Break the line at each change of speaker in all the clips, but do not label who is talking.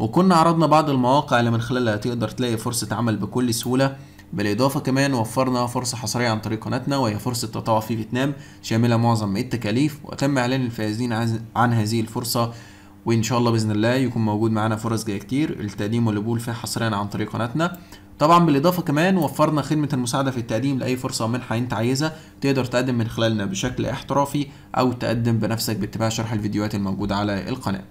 وكنا عرضنا بعض المواقع اللي من خلالها تقدر تلاقي فرصة عمل بكل سهولة بالإضافة كمان وفرنا فرصة حصرية عن طريق قناتنا وهي فرصة تطوع في فيتنام شاملة معظم التكاليف وتم إعلان الفائزين عن هذه الفرصة وإن شاء الله بإذن الله يكون موجود معانا فرص جاية كتير التقديم والقبول فيها حصريا عن طريق قناتنا طبعا بالإضافة كمان وفرنا خدمة المساعدة في التقديم لأي فرصة أو منحة أنت عايزها تقدر تقدم من خلالنا بشكل احترافي أو تقدم بنفسك باتباع شرح الفيديوهات الموجودة على القناة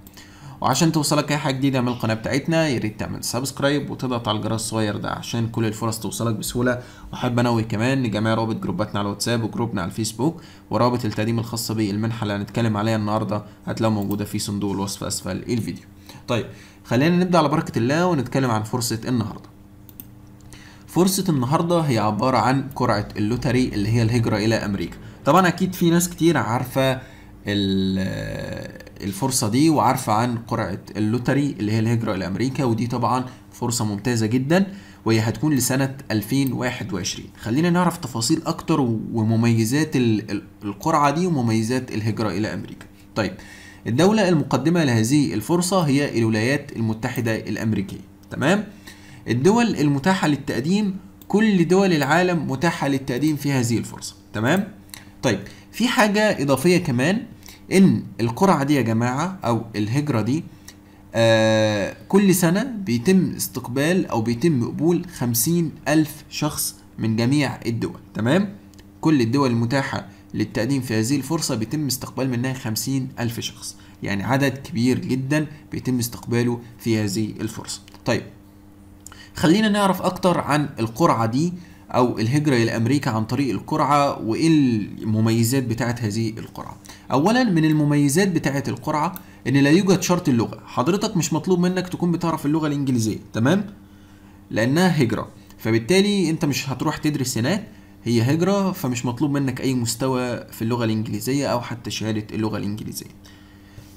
وعشان توصلك اي حاجه جديده من القناه بتاعتنا يا ريت تعمل سبسكرايب وتضغط على الجرس الصغير ده عشان كل الفرص توصلك بسهوله واحب انوه كمان لجميع رابط جروباتنا على الواتساب وجروبنا على الفيسبوك ورابط التقديم الخاصه بالمنحه اللي هنتكلم عليها النهارده هتلاقوها موجوده في صندوق الوصف اسفل الفيديو طيب خلينا نبدا على بركه الله ونتكلم عن فرصه النهارده فرصة النهاردة هي عبارة عن قرعة اللوتري اللي هي الهجرة إلى أمريكا طبعا أكيد في ناس كتير عارفة الفرصه دي وعارفه عن قرعه اللوتري اللي هي الهجره الى امريكا ودي طبعا فرصه ممتازه جدا وهي هتكون لسنه 2021 خلينا نعرف تفاصيل اكتر ومميزات القرعه دي ومميزات الهجره الى امريكا طيب الدوله المقدمه لهذه الفرصه هي الولايات المتحده الامريكيه تمام الدول المتاحه للتقديم كل دول العالم متاحه للتقديم في هذه الفرصه تمام طيب في حاجه اضافيه كمان ان القرعه دي يا جماعه او الهجره دي آه كل سنه بيتم استقبال او بيتم قبول خمسين الف شخص من جميع الدول تمام كل الدول المتاحه للتقديم في هذه الفرصه بيتم استقبال منها خمسين الف شخص يعني عدد كبير جدا بيتم استقباله في هذه الفرصه طيب خلينا نعرف اكتر عن القرعه دي او الهجره الى امريكا عن طريق القرعه وايه المميزات بتاعه هذه القرعه اولا من المميزات بتاعه القرعه ان لا يوجد شرط اللغه حضرتك مش مطلوب منك تكون بتعرف اللغه الانجليزيه تمام لانها هجره فبالتالي انت مش هتروح تدرس هناك هي هجره فمش مطلوب منك اي مستوى في اللغه الانجليزيه او حتى شهاده اللغه الانجليزيه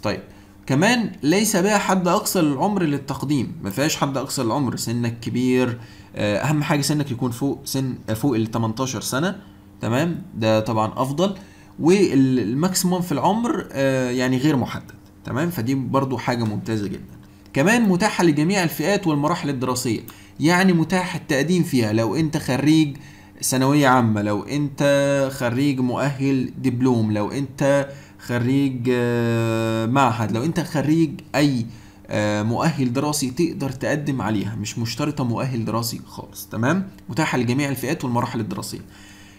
طيب كمان ليس بها حد اقصى للعمر للتقديم ما فيهاش حد اقصى للعمر سنك كبير آه، اهم حاجه سنك يكون فوق سن آه، فوق ال 18 سنه تمام ده طبعا افضل والماكسيموم في العمر آه، يعني غير محدد تمام فدي برضو حاجة ممتازة جدا كمان متاحة لجميع الفئات والمراحل الدراسية يعني متاح التقديم فيها لو انت خريج ثانوية عامة لو انت خريج مؤهل دبلوم لو انت خريج آه، معهد لو انت خريج اي آه، مؤهل دراسي تقدر تقدم عليها مش مشترطة مؤهل دراسي خالص تمام متاحة لجميع الفئات والمراحل الدراسية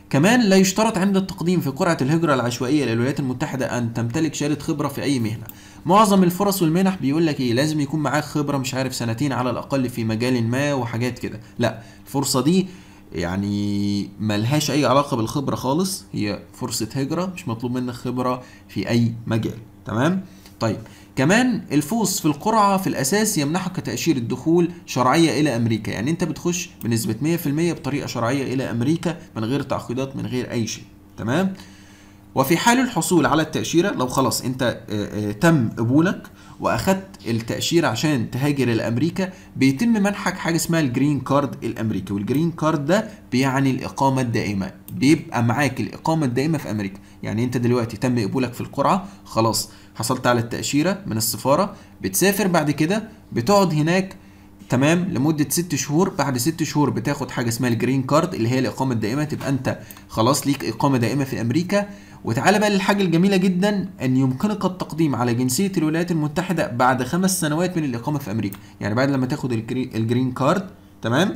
كمان لا يشترط عند التقديم في قرعة الهجرة العشوائية للولايات المتحدة أن تمتلك شهادة خبرة في أي مهنة معظم الفرص والمنح بيقول لك ايه لازم يكون معاك خبرة مش عارف سنتين على الأقل في مجال ما وحاجات كده لا الفرصة دي يعني ملهاش أي علاقة بالخبرة خالص هي فرصة هجرة مش مطلوب منك خبرة في أي مجال تمام طيب كمان الفوز في القرعة في الأساس يمنحك تأشيرة دخول شرعية إلى أمريكا يعني أنت بتخش بنسبة 100% بطريقة شرعية إلى أمريكا من غير تعقيدات من غير أي شيء تمام وفي حال الحصول على التأشيرة لو خلاص أنت آه، آه، تم قبولك واخدت التاشيره عشان تهاجر الامريكا بيتم منحك حاجه اسمها الجرين كارد الامريكي والجرين كارد ده بيعني الاقامه الدائمه بيبقى معاك الاقامه الدائمه في امريكا يعني انت دلوقتي تم قبولك في القرعه خلاص حصلت على التاشيره من السفاره بتسافر بعد كده بتقعد هناك تمام لمده ست شهور بعد ست شهور بتاخد حاجه اسمها الجرين كارد اللي هي الاقامه الدائمه تبقى انت خلاص ليك اقامه دائمه في امريكا وتعالى بقى للحاجة الجميلة جدا أن يمكنك التقديم على جنسية الولايات المتحدة بعد خمس سنوات من الإقامة في أمريكا يعني بعد لما تاخد الجرين كارد تمام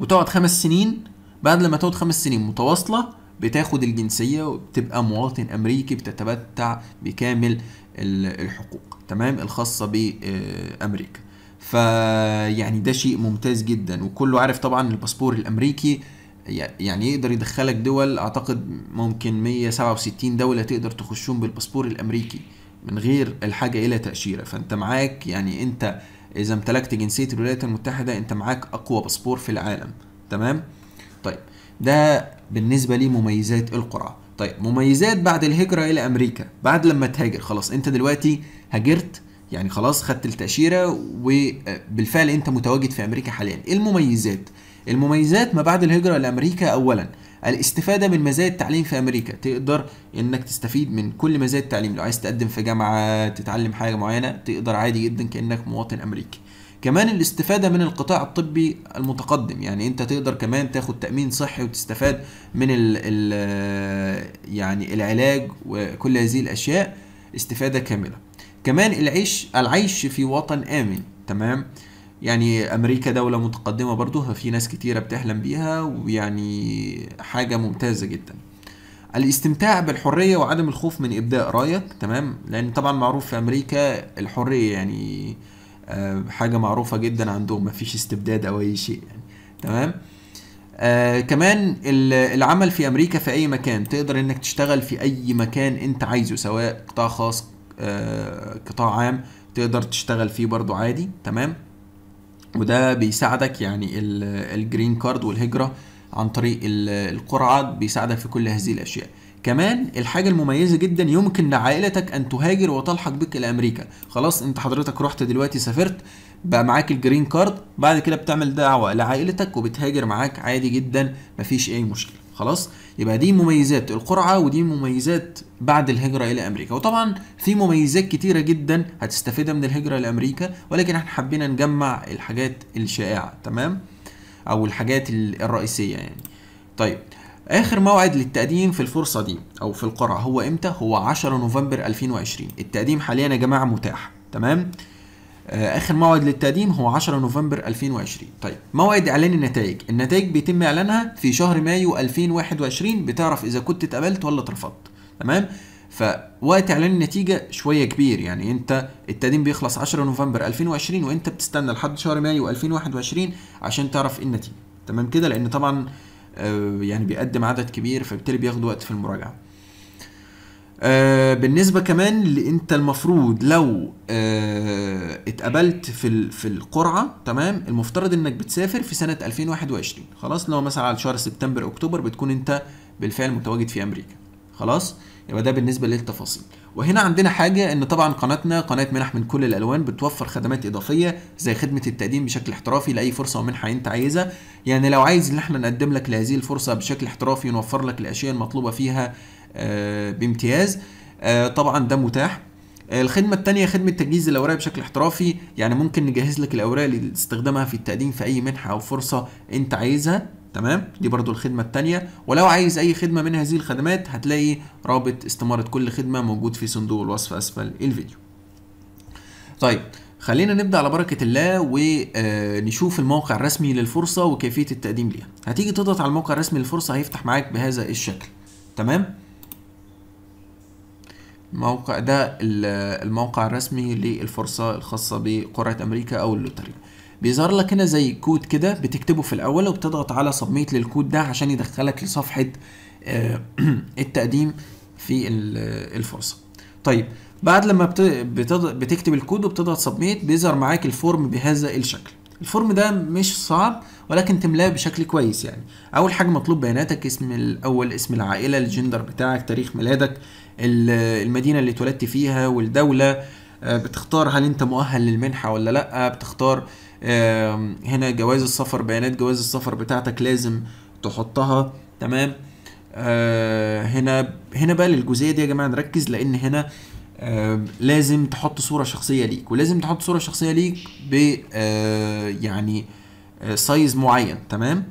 وتقعد خمس سنين بعد لما تقعد خمس سنين متواصلة بتاخد الجنسية وبتبقى مواطن أمريكي بتتمتع بكامل الحقوق تمام الخاصة بأمريكا فيعني ده شيء ممتاز جدا وكله عارف طبعا الباسبور الأمريكي يعني يقدر يدخلك دول اعتقد ممكن 167 دولة تقدر تخشهم بالباسبور الامريكي من غير الحاجة الى تأشيرة فانت معاك يعني انت اذا امتلكت جنسية الولايات المتحدة انت معاك اقوى باسبور في العالم تمام طيب ده بالنسبة لمميزات القرعة طيب مميزات بعد الهجرة الى امريكا بعد لما تهاجر خلاص انت دلوقتي هاجرت يعني خلاص خدت التأشيرة وبالفعل انت متواجد في امريكا حاليا ايه المميزات المميزات ما بعد الهجرة لأمريكا أولا الاستفادة من مزايا التعليم في أمريكا تقدر إنك تستفيد من كل مزايا التعليم لو عايز تقدم في جامعة تتعلم حاجة معينة تقدر عادي جدا كأنك مواطن أمريكي كمان الاستفادة من القطاع الطبي المتقدم يعني انت تقدر كمان تاخد تأمين صحي وتستفاد من الـ الـ يعني العلاج وكل هذه الأشياء استفادة كاملة كمان العيش العيش في وطن آمن تمام آه يعني أمريكا دولة متقدمة برضو ففي ناس كتيرة بتحلم بيها ويعني حاجة ممتازة جدا الاستمتاع بالحرية وعدم الخوف من إبداء رأيك تمام لأن طبعا معروف في أمريكا الحرية يعني آه، حاجة معروفة جدا عندهم مفيش استبداد أو أي شيء يعني تمام آه كمان العمل في امريكا في اي مكان تقدر انك تشتغل في اي مكان انت عايزه سواء قطاع خاص آه قطاع عام تقدر تشتغل فيه برضو عادي تمام وده بيساعدك يعني الجرين كارد والهجره عن طريق القرعه بيساعدك في كل هذه الاشياء كمان الحاجة المميزة جدا يمكن لعائلتك أن تهاجر وتلحق بك إلى أمريكا خلاص أنت حضرتك رحت دلوقتي سافرت بقى معاك الجرين كارد بعد كده بتعمل دعوة لعائلتك وبتهاجر معاك عادي جدا مفيش أي مشكلة خلاص يبقى دي مميزات القرعه ودي مميزات بعد الهجره الى امريكا وطبعا في مميزات كتيره جدا هتستفيدها من الهجره لامريكا ولكن احنا حبينا نجمع الحاجات الشائعه تمام او الحاجات الرئيسيه يعني طيب اخر موعد للتقديم في الفرصه دي او في القرعه هو امتى هو 10 نوفمبر 2020 التقديم حاليا يا جماعه متاح تمام آه، اخر موعد للتقديم هو 10 نوفمبر 2020 طيب موعد اعلان النتائج النتائج بيتم اعلانها في شهر مايو 2021 بتعرف اذا كنت اتقبلت ولا اترفضت تمام فوقت اعلان النتيجه شويه كبير يعني انت التقديم بيخلص 10 نوفمبر 2020 وانت بتستنى لحد شهر مايو 2021 عشان تعرف ايه النتيجه تمام كده لان طبعا آه، يعني بيقدم عدد كبير فبالتالي بياخد وقت في المراجعه آه، بالنسبه كمان اللي انت المفروض لو آه اتقبلت في في القرعه تمام المفترض انك بتسافر في سنه 2021 خلاص لو مثلا على شهر سبتمبر اكتوبر بتكون انت بالفعل متواجد في امريكا خلاص يبقى ده بالنسبه للتفاصيل وهنا عندنا حاجه ان طبعا قناتنا قناه منح من كل الالوان بتوفر خدمات اضافيه زي خدمه التقديم بشكل احترافي لاي فرصه ومنحه انت عايزها يعني لو عايز ان احنا نقدم لك لهذه الفرصه بشكل احترافي ونوفر لك الاشياء المطلوبه فيها آه، بامتياز آه، طبعا ده متاح آه، الخدمة الثانية خدمة تجهيز الأوراق بشكل احترافي يعني ممكن نجهز لك الأوراق لاستخدامها في التقديم في أي منحة أو فرصة أنت عايزها تمام دي برضو الخدمة الثانية ولو عايز أي خدمة من هذه الخدمات هتلاقي رابط استمارة كل خدمة موجود في صندوق الوصف أسفل الفيديو طيب خلينا نبدأ على بركة الله ونشوف الموقع الرسمي للفرصة وكيفية التقديم ليها هتيجي تضغط على الموقع الرسمي للفرصة هيفتح معاك بهذا الشكل تمام موقع ده الموقع الرسمي للفرصة الخاصة بقرعة أمريكا أو اللوتري بيظهر لك هنا زي كود كده بتكتبه في الأول وبتضغط على سبميت للكود ده عشان يدخلك لصفحة آه، التقديم في الفرصة طيب بعد لما بتكتب الكود وبتضغط سبميت بيظهر معاك الفورم بهذا الشكل الفورم ده مش صعب ولكن تملاه بشكل كويس يعني اول حاجه مطلوب بياناتك اسم الاول اسم العائله الجندر بتاعك تاريخ ميلادك المدينه اللي اتولدت فيها والدوله آه، بتختار هل انت مؤهل للمنحه ولا لا بتختار هنا جواز السفر بيانات جواز السفر بتاعتك لازم تحطها تمام آه، هنا هنا بقى للجزئيه دي يا جماعه نركز لان هنا لازم تحط صوره شخصيه ليك ولازم تحط صوره شخصيه ليك ب آه، يعني سايز معين تمام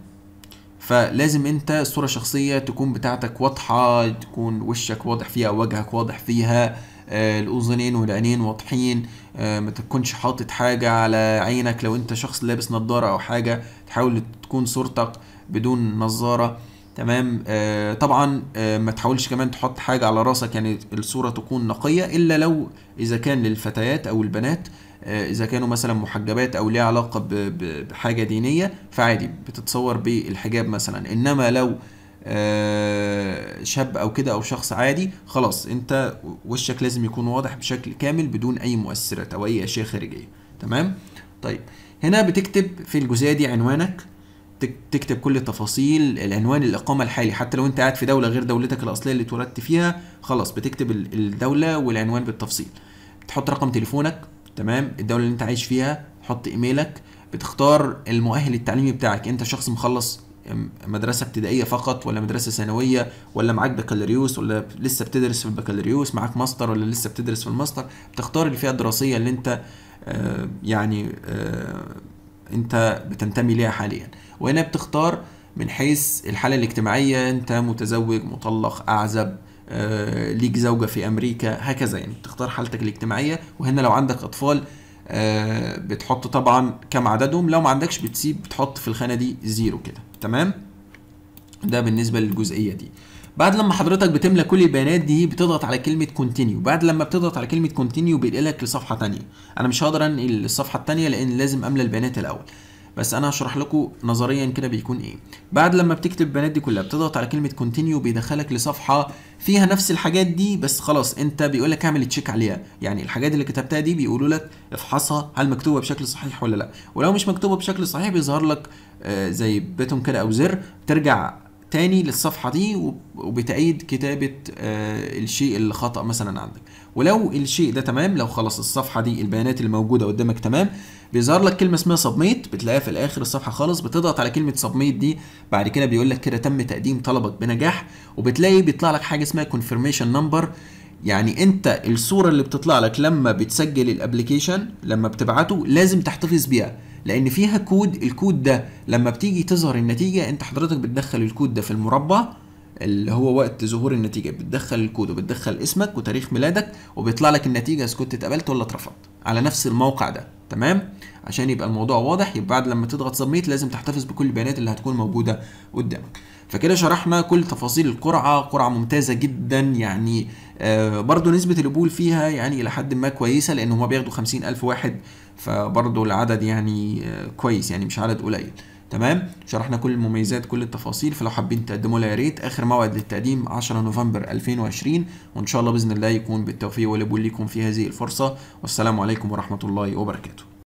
فلازم انت الصوره الشخصيه تكون بتاعتك واضحه تكون وشك واضح فيها وجهك واضح فيها آه، الاذنين والعينين واضحين آه، ما تكونش حاطط حاجه على عينك لو انت شخص لابس نظاره او حاجه تحاول تكون صورتك بدون نظاره تمام آه طبعا آه ما تحاولش كمان تحط حاجه على راسك يعني الصوره تكون نقيه الا لو اذا كان للفتيات او البنات آه اذا كانوا مثلا محجبات او ليها علاقه بحاجه دينيه فعادي بتتصور بالحجاب مثلا انما لو آه شاب او كده او شخص عادي خلاص انت وشك لازم يكون واضح بشكل كامل بدون اي مؤثرات او اي اشياء خارجيه تمام طيب هنا بتكتب في الجزئيه دي عنوانك تكتب كل التفاصيل العنوان الاقامه الحالي حتى لو انت قاعد في دوله غير دولتك الاصليه اللي اتولدت فيها خلاص بتكتب الدوله والعنوان بالتفصيل بتحط رقم تليفونك تمام الدوله اللي انت عايش فيها تحط ايميلك بتختار المؤهل التعليمي بتاعك انت شخص مخلص مدرسه ابتدائيه فقط ولا مدرسه ثانويه ولا معاك بكالوريوس ولا لسه بتدرس في البكالوريوس معاك ماستر ولا لسه بتدرس في الماستر بتختار الفئه الدراسيه اللي انت آه، يعني آه، انت بتنتمي ليها حاليا وهنا بتختار من حيث الحاله الاجتماعيه انت متزوج مطلق اعزب آه، ليك زوجه في امريكا هكذا يعني بتختار حالتك الاجتماعيه وهنا لو عندك اطفال آه، بتحط طبعا كم عددهم لو ما عندكش بتسيب بتحط في الخانه دي زيرو كده تمام ده بالنسبه للجزئيه دي بعد لما حضرتك بتملى كل البيانات دي بتضغط على كلمه كونتينيو بعد لما بتضغط على كلمه كونتينيو بينقلك لصفحه ثانيه انا مش هقدر انقل للصفحه الثانيه لان لازم املى البيانات الاول بس انا هشرح لكم نظريا كده بيكون ايه بعد لما بتكتب البيانات دي كلها بتضغط على كلمه كونتينيو بيدخلك لصفحه فيها نفس الحاجات دي بس خلاص انت بيقول لك اعمل تشيك عليها يعني الحاجات اللي كتبتها دي بيقولوا لك افحصها هل مكتوبه بشكل صحيح ولا لا ولو مش مكتوبه بشكل صحيح بيظهر لك آه زي بتون كده او زر ترجع تاني للصفحه دي وبتعيد كتابه آه، الشيء اللي خطأ مثلا عندك ولو الشيء ده تمام لو خلاص الصفحه دي البيانات اللي موجوده قدامك تمام بيظهر لك كلمه اسمها سبميت بتلاقيها في الاخر الصفحه خالص بتضغط على كلمه سبميت دي بعد كده بيقول لك كده تم تقديم طلبك بنجاح وبتلاقي بيطلع لك حاجه اسمها كونفرميشن نمبر يعني انت الصوره اللي بتطلع لك لما بتسجل الابلكيشن لما بتبعته لازم تحتفظ بيها لان فيها كود الكود ده لما بتيجي تظهر النتيجه انت حضرتك بتدخل الكود ده في المربع اللي هو وقت ظهور النتيجه بتدخل الكود وبتدخل اسمك وتاريخ ميلادك وبيطلع لك النتيجه اذا كنت اتقبلت ولا اترفضت على نفس الموقع ده تمام عشان يبقى الموضوع واضح يبقى بعد لما تضغط سبميت لازم تحتفظ بكل البيانات اللي هتكون موجوده قدامك فكده شرحنا كل تفاصيل القرعه قرعه ممتازه جدا يعني آه، برضو نسبه القبول فيها يعني الى حد ما كويسه لان هما بياخدوا 50000 واحد فبرضو العدد يعني آه، كويس يعني مش عدد قليل تمام شرحنا كل المميزات كل التفاصيل فلو حابين تقدموا لها يا ريت اخر موعد للتقديم 10 نوفمبر 2020 وان شاء الله باذن الله يكون بالتوفيق والقبول ليكم في هذه الفرصه والسلام عليكم ورحمه الله وبركاته